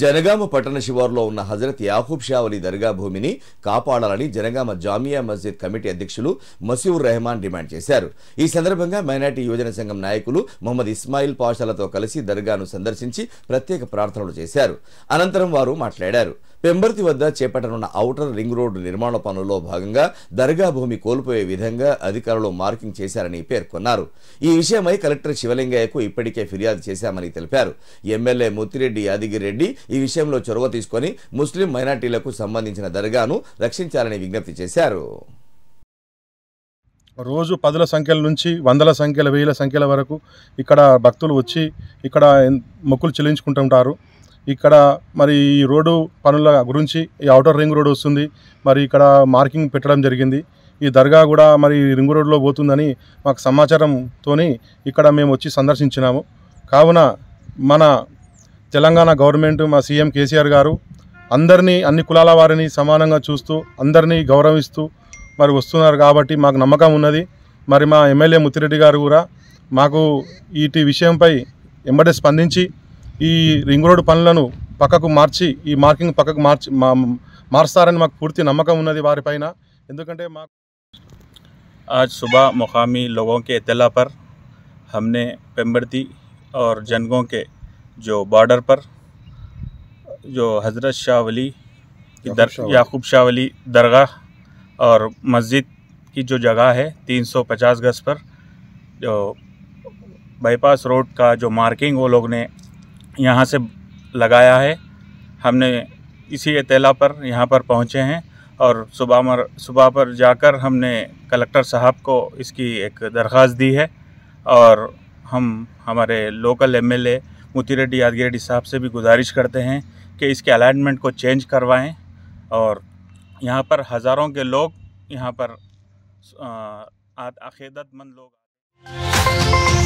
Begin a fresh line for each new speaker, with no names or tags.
జనగామ పట్టణ శివారులో ఉన్న హజరత్ యాహూబ్ షా అలీ దర్గా భూమిని కాపాడాలని జనగామ జామియా మస్జిద్ కమిటీ అధ్యక్షులు మసీవుర్ రెహమాన్ డిమాండ్ చేశారు ఈ సందర్భంగా మైనార్టీ యువజన సంఘం నాయకులు మొహమ్మద్ ఇస్మాయిల్ పాషాలతో కలిసి దర్గాను సందర్శించి ప్రత్యేక ప్రార్థనలు చేశారు అనంతరం వారు మాట్లాడారు పెంబర్తి వద్ద చేపట్టనున్న ఔటర్ రింగ్ రోడ్డు నిర్మాణ పనుల్లో భాగంగా దర్గా భూమి కోల్పోయే విధంగా అధికారులు మార్కింగ్ చేశారని పేర్కొన్నారు ఈ విషయమై కలెక్టర్ శివలింగయ్యకు ఇప్పటికే ఫిర్యాదు చేశామని తెలిపారు ఎమ్మెల్యే ముత్తిరెడ్డి యాదగిరెడ్డి ఈ విషయంలో చొరవ తీసుకుని ముస్లిం మైనార్టీలకు సంబంధించిన దర్గాను రక్షించాలని విజ్ఞప్తి చేశారు
రోజు పదుల సంఖ్యల నుంచి వందల సంఖ్యల వేల సంఖ్యల వరకు ఇక్కడ భక్తులు వచ్చి ఇక్కడ మొక్కులు చెల్లించుకుంటుంటారు ఇక్కడ మరి ఈ రోడ్డు పనుల గురించి ఈ అవుటర్ రింగ్ రోడ్ వస్తుంది మరి ఇక్కడ మార్కింగ్ పెట్టడం జరిగింది ఈ దర్గా కూడా మరి రింగ్ రోడ్లో పోతుందని మాకు సమాచారంతో ఇక్కడ మేము వచ్చి సందర్శించినాము కావున మన తెలంగాణ గవర్నమెంట్ మా సీఎం కేసీఆర్ గారు అందరినీ అన్ని కులాల వారిని సమానంగా చూస్తూ అందరినీ గౌరవిస్తూ మరి వస్తున్నారు కాబట్టి మాకు నమ్మకం ఉన్నది మరి మా ఎమ్మెల్యే ముత్తిరెడ్డి గారు కూడా మాకు ఈటి విషయంపై ఎంబడే స్పందించి रिंग रोड पन पक्क मार्च मारकिंग पक्क मार्च పక్కకు पूर्ति नमक उ वार पैन
ఉన్నది आज सुबह मुकामी लोगों के इतला पर हमने पेम्बरती और जनगों के जो बॉर्डर पर जो हज़रत शाह वली दर याकूब शाह वली दरगाह और मस्जिद की जो जगह है 350 गज़ पर जो बाईपास रोड का जो मार्किंग वो लोग ने यहाँ से लगाया है हमने इसी अतला पर यहाँ पर पहुँचे हैं और सुबह मर सुबह पर जाकर हमने कलेक्टर साहब को इसकी एक दरख्वास्त दी है और हम हमारे लोकल एमएलए मोती रेड्डी यादगी रेड्डी साहब से भी गुजारिश करते हैं कि इसके अलाइनमेंट को चेंज करवाएं और यहाँ पर हज़ारों के लोग यहाँ पर अकीदतमंद लोग